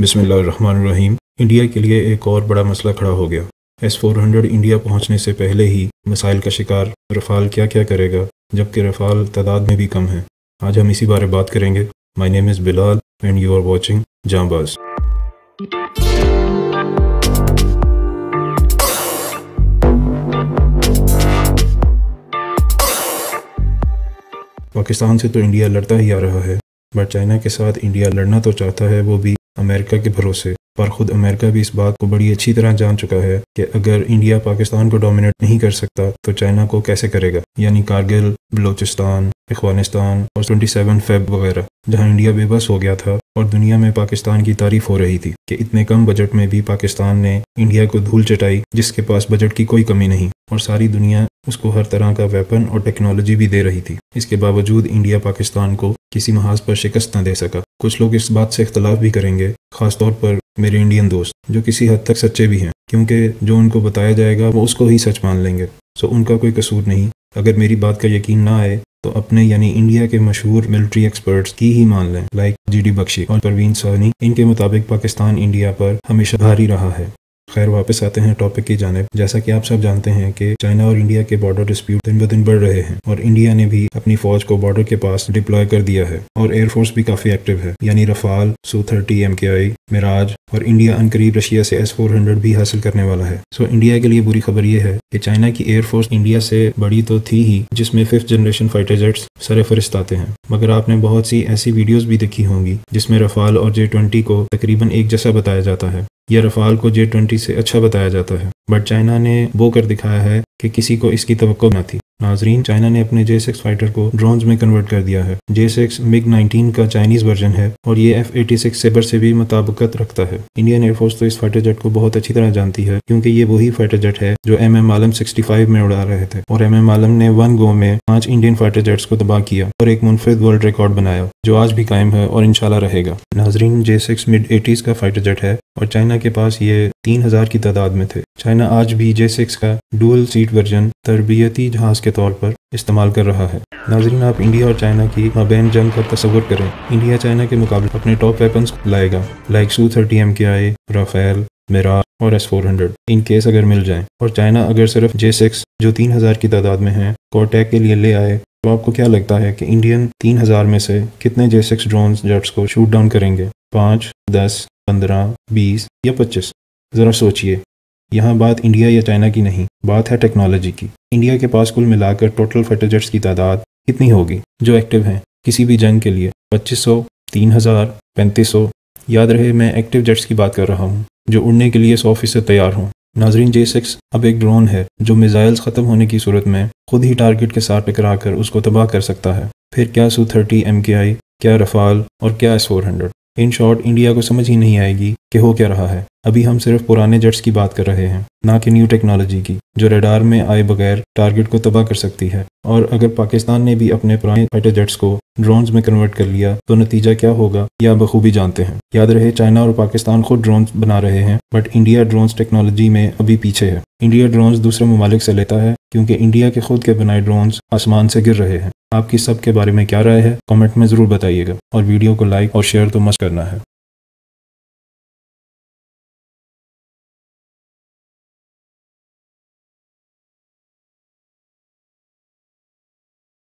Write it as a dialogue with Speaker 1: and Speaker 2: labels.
Speaker 1: बसमीम इंडिया के लिए एक और बड़ा मसला खड़ा हो गया एस फोर हंड्रेड इंडिया पहुंचने से पहले ही मिसाइल का शिकार रफाल क्या क्या करेगा जबकि रफाल तादाद में भी कम है आज हम इसी बारे बात करेंगे my name is Bilal and you are watching Jabaz Pakistan से तो इंडिया लड़ता ही आ रहा है बट चाइना के साथ इंडिया लड़ना तो चाहता है वो भी अमेरिका के भरोसे पर खुद अमेरिका भी इस बात को बड़ी अच्छी तरह जान चुका है कि अगर इंडिया पाकिस्तान को डोमिनेट नहीं कर सकता तो चाइना को कैसे करेगा यानी कारगिल बलूचिस्तान अफगानिस्तान और 27 फेब वगैरह जहां इंडिया बेबस हो गया था और दुनिया में पाकिस्तान की तारीफ हो रही थी कि इतने कम बजट में भी पाकिस्तान ने इंडिया को धूल चटाई जिसके पास बजट की कोई कमी नहीं और सारी दुनिया उसको हर तरह का वेपन और टेक्नोलॉजी भी दे रही थी इसके बावजूद इंडिया पाकिस्तान को किसी महाज पर शिकस्त न दे सका कुछ लोग इस बात से इख्तलाफ भी करेंगे खासतौर पर मेरे इंडियन दोस्त जो किसी हद तक सच्चे भी हैं क्योंकि जो उनको बताया जाएगा वो उसको ही सच मान लेंगे सो उनका कोई कसूर नहीं अगर मेरी बात का यकीन ना आए तो अपने यानी इंडिया के मशहूर मिलिट्री एक्सपर्ट्स की ही मान लें लाइक जीडी बख्शी और परवीन सोनी इनके मुताबिक पाकिस्तान इंडिया पर हमेशा भारी रहा है खैर वापस आते हैं टॉपिक की जानब जैसा कि आप सब जानते हैं कि चाइना और इंडिया के बॉर्डर डिस्प्यूट दिन ब दिन बढ़ रहे हैं और इंडिया ने भी अपनी फौज को बॉर्डर के पास डिप्लॉय कर दिया है और एयरफोर्स भी काफी एक्टिव है यानी Rafale Sue thirty M K I Mirage और इंडिया अनकरीब रशिया से एस फोर हंड्रेड भी हासिल करने वाला है सो इंडिया के लिए बुरी खबर यह है कि चाइना की एयरफोर्स इंडिया से बड़ी तो थी ही जिसमें फिफ्थ जनरेशन फाइटर जेट्स सरे फहरिस्त आते हैं मगर आपने बहुत सी ऐसी वीडियोज भी देखी होंगी जिसमें रफाल और जे ट्वेंटी को तकरीबन एक जैसा बताया जाता है या रफाल को जे ट्वेंटी से अच्छा बताया जाता है बट चाइना ने वो कर दिखाया है कि किसी को इसकी तो ना थी नाजरीन चाइना ने अपने जे सिक्स फाइटर को ड्रोन में कन्वर्ट कर दिया है जे सिक्स मिग नाइनटीन का चाइनीज वर्जन है और ये एफ एटी सिक्स सेबर से भी मुताबकत रखता है इंडियन एयरफोर्स तो इस फाइटर जेट को बहुत अच्छी तरह जानती है क्योंकि ये वही फाइटर जेट है जो M M Alam sixty five में उड़ा रहे थे और एम एम आलम ने वन गो में पांच इंडियन फाइटर जेट्स को तबाह किया और एक मुनफरद वर्ल्ड रिकॉर्ड बनाया जो आज भी कायम है और इनशाला रहेगा नाजरीन जे सिक्स मिड एटीज़ का फाइटर जेट है और चाइना के पास ये तीन हज़ार की तादाद में थे चाइना आज भी जे सिक्स का डुअल सीट वर्जन तरबियती जहाज़ के तौर पर इस्तेमाल कर रहा है नाजरीन आप इंडिया और चाइना की मबैन जंग का तस्वर करें इंडिया चाइना के मुकाबले अपने टॉप वेपन लाएगा like Su thirty M K I Rafale Mirage और S four hundred in case अगर मिल जाए और चाइना अगर सिर्फ जे सिक्स जो तीन हज़ार की तादाद में है कोटैक के लिए ले आए तो आपको क्या लगता है कि इंडियन तीन हजार में से कितने जे सिक्स ड्रोन जेट्स को शूट डाउन करेंगे पाँच दस पंद्रह बीस या पच्चीस ज़रा सोचिए यहाँ बात इंडिया या चाइना की नहीं बात है टेक्नोलॉजी की इंडिया के पास कुल मिलाकर टोटल फाइटर जेट्स की तादाद कितनी होगी जो एक्टिव हैं किसी भी जंग के लिए पच्चीस सौ तीन हज़ार पैंतीस सौ याद रहे मैं एक्टिव जेट्स की बात कर रहा हूँ जो उड़ने के लिए सौ फीसद तैयार हूँ नाजरीन जे सिक्स अब एक ड्रोन है जो मिज़ाइल्स ख़त्म होने की सूरत में खुद ही टारगेट के साथ टकरा कर उसको तबाह कर सकता है फिर क्या सू थर्टी एम के आई क्या रफाल और क्या S four hundred in short India को समझ ही नहीं आएगी कि हो क्या रहा है अभी हम सिर्फ पुराने जेट्स की बात कर रहे हैं ना कि न्यू टेक्नोलॉजी की जो रेडार में आए बगैर टारगेट को तबाह कर सकती है और अगर पाकिस्तान ने भी अपने पुराने फाइटर जेट्स को ड्रोन में कन्वर्ट कर लिया तो नतीजा क्या होगा या बखूबी जानते हैं याद रहे चाइना और पाकिस्तान खुद ड्रोन बना रहे हैं बट इंडिया ड्रोन टेक्नोलॉजी में अभी पीछे है इंडिया ड्रोन दूसरे ममालिक से लेता है क्योंकि इंडिया के खुद के बनाए ड्रोन आसमान से गिर रहे हैं आपकी सबके बारे में क्या राय है कमेंट में ज़रूर बताइएगा और वीडियो को लाइक और शेयर तो मस्त करना है